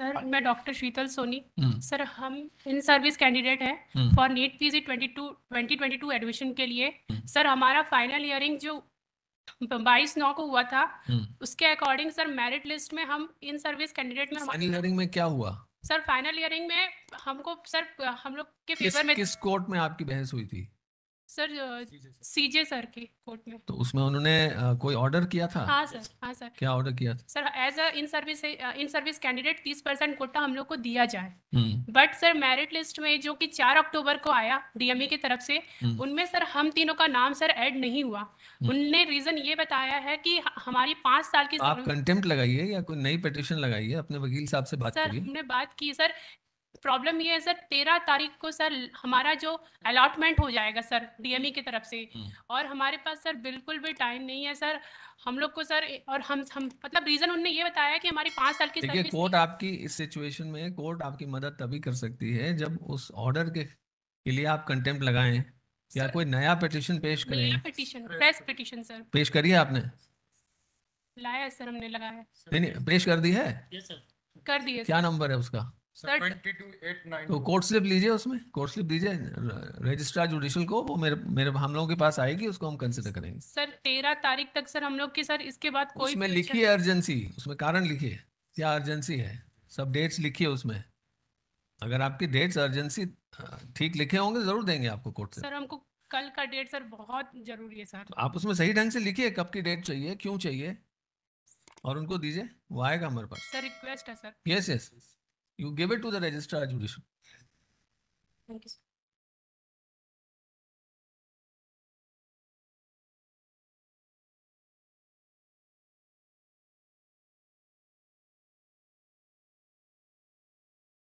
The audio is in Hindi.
सर मैं डॉक्टर शीतल सोनी सर हम इन सर्विस कैंडिडेट हैं फॉर नीट पीजी 22 2022 एडमिशन के लिए सर hmm. हमारा फाइनल ईयरिंग जो 22 नौ को हुआ था hmm. उसके अकॉर्डिंग सर मेरिट लिस्ट में हम इन सर्विस कैंडिडेट में फाइनल ईयरिंग में क्या हुआ सर फाइनल ईयरिंग में हमको सर हम लोग के पेपर में किस कोर्ट में आपकी बहस हुई थी सर सीजे सर की कोर्ट में तो उसमें उन्होंने कोई ऑर्डर किया था हाँ सर हाँ सर क्या ऑर्डर किया था sir as a in service in service candidate तीस परसेंट कोटा हम लोग को दिया जाए but hmm. Sir merit list में जो कि चार अक्टूबर को आया डीएमई e की तरफ से हम्म। उनमें सर हम तीनों का नाम सर ऐड नहीं हुआ हम्म। उनने रीजन ये बताया है कि हमारी पांच साल की आप कंटेम्प्ट लगाइए या कोई नई पिटिशन लगाइए अपने वकील साहब से बात सर हमने बात की सर प्रॉब्लम ये है सर तेरह तारीख को सर हमारा जो अलॉटमेंट हो जाएगा सर डीएमई e की तरफ से हम्म। और हमारे पास सर बिल्कुल भी टाइम नहीं है सर हम लोग को सर और हम हम मतलब रीजन उनने ये बताया कि हमारी पांच साल की सर्विस कोर्ट आपकी इस सिचुएशन में कोर्ट आपकी मदद तभी कर सकती है जब उस ऑर्डर के के लिए आप कंटेम्प्ट लगाएं या कोई नया पिटीशन पेश करें नया पिटीशन फ्रेश पिटीशन सर पेश करिए आपने लाया सर हमने लगाया नहीं पेश कर दी है कर दी क्या नंबर है उसका तो कोर्ट स्लिप लीजिए उसमें कोर्ट स्लिप दीजिए रजिस्ट्रार जुडिशियल को वो मेरे मेरे हम लोगों के पास आएगी उसको हम कंसिडर करेंगे सर तेरह तारीख तक सर हम लोग की सर इसके बाद कोई उसमें लिखी है अर्जेंसी उसमें कारण लिखिए क्या अर्जेंसी है सब डेट्स लिखिए उसमें अगर आपकी डेट्स अर्जेंसी ठीक लिखे होंगे जरूर देंगे आपको कोर्ट से सर हमको कल का डेट सर बहुत जरूरी है सर आप उसमें सही ढंग से लिखिए कब की डेट चाहिए क्यों चाहिए और उनको दीजिए वो आएगा हमारे पास सर रिक्वेस्ट है sir yes yes You give it to the registrar, Judicial. Thank you, sir.